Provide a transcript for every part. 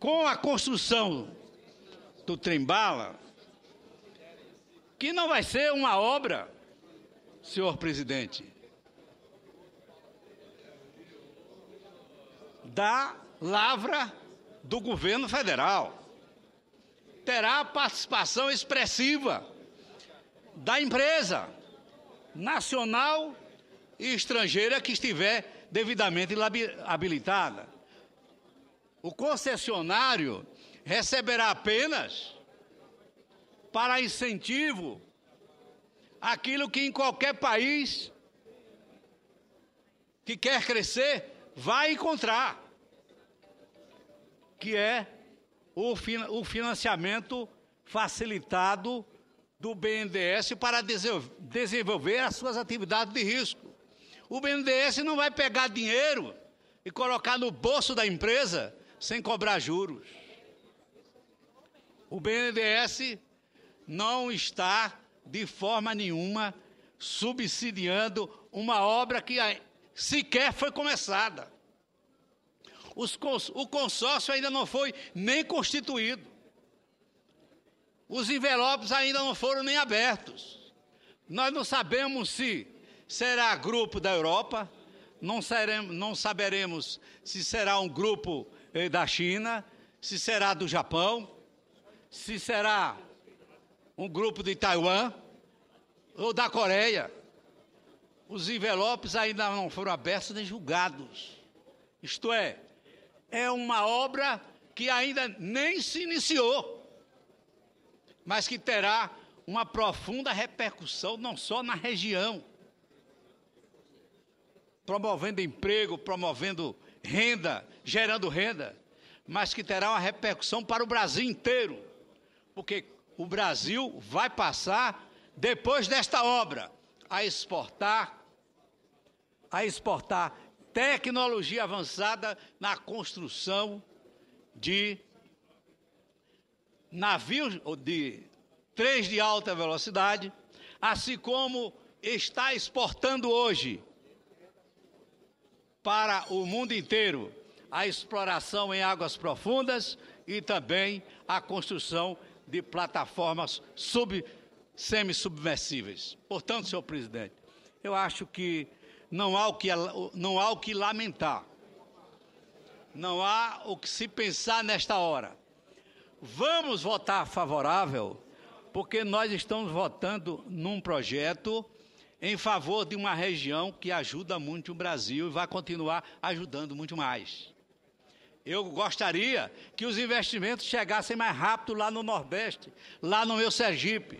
com a construção do Trembala, que não vai ser uma obra, senhor presidente, da lavra do governo federal. Terá participação expressiva da empresa nacional e estrangeira que estiver devidamente habilitada o concessionário receberá apenas para incentivo aquilo que em qualquer país que quer crescer vai encontrar, que é o, financiamento facilitado do BNDES para desenvolver as suas atividades de risco. O BNDES não vai pegar dinheiro e colocar no bolso da empresa sem cobrar juros. O BNDES não está de forma nenhuma subsidiando uma obra que sequer foi começada. Os, o consórcio ainda não foi nem constituído. Os envelopes ainda não foram nem abertos. Nós não sabemos se será grupo da Europa, não, seremos, não saberemos se será um grupo eh, da China, se será do Japão, se será um grupo de Taiwan ou da Coreia. Os envelopes ainda não foram abertos nem julgados. Isto é, é uma obra que ainda nem se iniciou, mas que terá uma profunda repercussão não só na região, promovendo emprego, promovendo renda, gerando renda, mas que terá uma repercussão para o Brasil inteiro, porque o Brasil vai passar, depois desta obra, a exportar, a exportar tecnologia avançada na construção de navios de três de alta velocidade, assim como está exportando hoje para o mundo inteiro a exploração em águas profundas e também a construção de plataformas sub, submersíveis Portanto, senhor presidente, eu acho que não há o que, não há o que lamentar. Não há o que se pensar nesta hora. Vamos votar favorável, porque nós estamos votando num projeto em favor de uma região que ajuda muito o Brasil e vai continuar ajudando muito mais. Eu gostaria que os investimentos chegassem mais rápido lá no Nordeste, lá no meu Sergipe,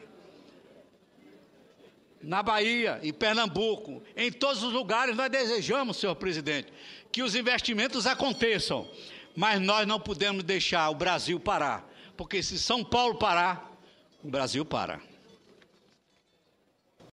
na Bahia, em Pernambuco, em todos os lugares. Nós desejamos, senhor presidente, que os investimentos aconteçam, mas nós não podemos deixar o Brasil parar, porque se São Paulo parar, o Brasil para.